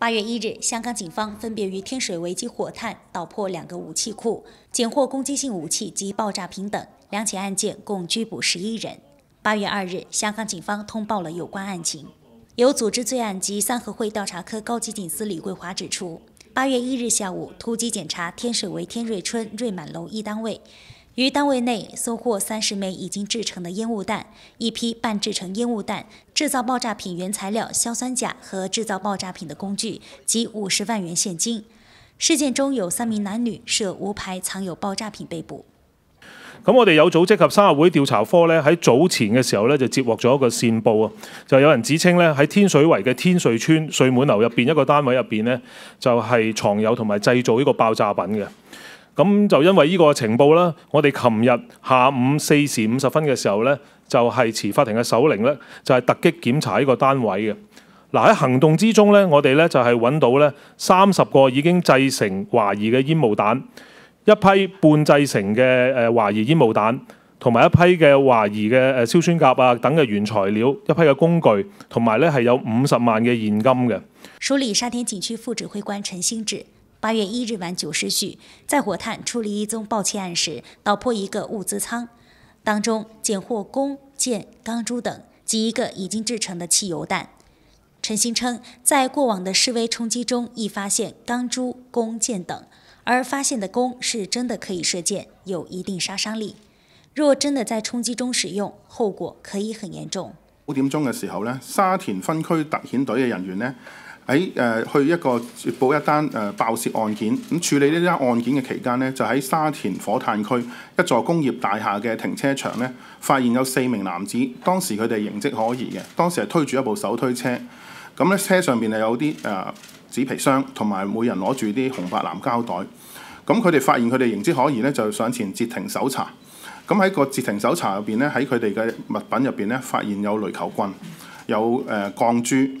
八月一日，香港警方分别于天水围及火炭捣破两个武器库，检获攻击性武器及爆炸品等，两起案件共拘捕十一人。八月二日，香港警方通报了有关案情。有组织罪案及三合会调查科高级警司李桂华指出，八月一日下午突击检查天水围天瑞村瑞满楼一单位。于单位内搜获三十枚已经制成的烟雾弹、一批半制成烟雾弹、制造爆炸品原材料硝酸钾和制造爆炸品的工具及五十万元现金。事件中有三名男女涉无牌藏有爆炸品被捕。咁我哋有组织及生日会调查科咧，喺早前嘅时候咧就接获咗一个线报啊，就有人指称咧喺天水围嘅天瑞村瑞满楼入边一个单位入边咧就系藏有同埋制造呢个爆炸品嘅。咁就因為呢個情報啦，我哋琴日下午四時五十分嘅時候呢，就係持法庭嘅手令呢，就係突擊檢查呢個單位嘅。嗱喺行動之中呢，我哋呢就係揾到呢三十個已經製成華疑嘅煙霧彈，一批半製成嘅誒華疑煙霧彈，同埋一批嘅華疑嘅誒硝酸鈉啊等嘅原材料，一批嘅工具，同埋呢係有五十萬嘅現金嘅。梳理沙田警區副指揮官陳星志。八月一日晚九时许，在火炭处理一宗爆窃案时，捣破一个物资仓，当中捡获弓箭、钢珠等及一个已经制成的汽油弹。陈星称，在过往的示威冲击中亦发现钢珠、弓箭等，而发现的弓是真的可以射箭，有一定杀伤力。若真的在冲击中使用，后果可以很严重。五点钟嘅时候呢沙田分区特遣队嘅人员呢。喺誒去一個報一單誒爆竊案件，咁處理呢單案件嘅期間呢，就喺沙田火炭區一座工業大廈嘅停車場呢，發現有四名男子，當時佢哋形跡可疑嘅，當時係推住一部手推車，咁咧車上邊係有啲誒紙皮箱，同埋每人攞住啲紅白藍膠袋，咁佢哋發現佢哋形跡可疑呢，就上前截停搜查，咁喺個截停搜查入邊呢，喺佢哋嘅物品入邊呢，發現有雷球棍，有誒鋼珠。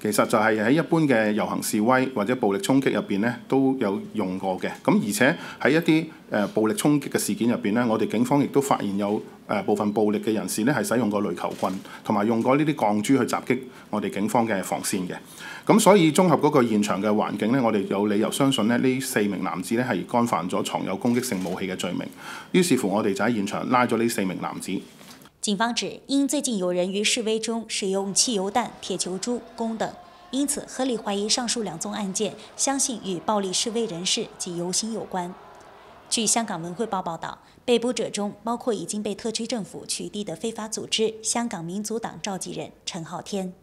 其實就係喺一般嘅遊行示威或者暴力衝擊入邊咧，都有用過嘅。咁而且喺一啲誒暴力衝擊嘅事件入邊咧，我哋警方亦都發現有誒部分暴力嘅人士咧，係使用過雷球棍，同埋用過呢啲鋼珠去襲擊我哋警方嘅防線嘅。咁所以綜合嗰個現場嘅環境咧，我哋有理由相信咧，呢四名男子咧係干犯咗藏有攻擊性武器嘅罪名。於是乎，我哋就喺現場拉咗呢四名男子。警方指，因最近有人于示威中使用汽油弹、铁球珠、弓等，因此合理怀疑上述两宗案件，相信与暴力示威人士及游行有关。据《香港文汇报》报道，被捕者中包括已经被特区政府取缔的非法组织“香港民族党”召集人陈浩天。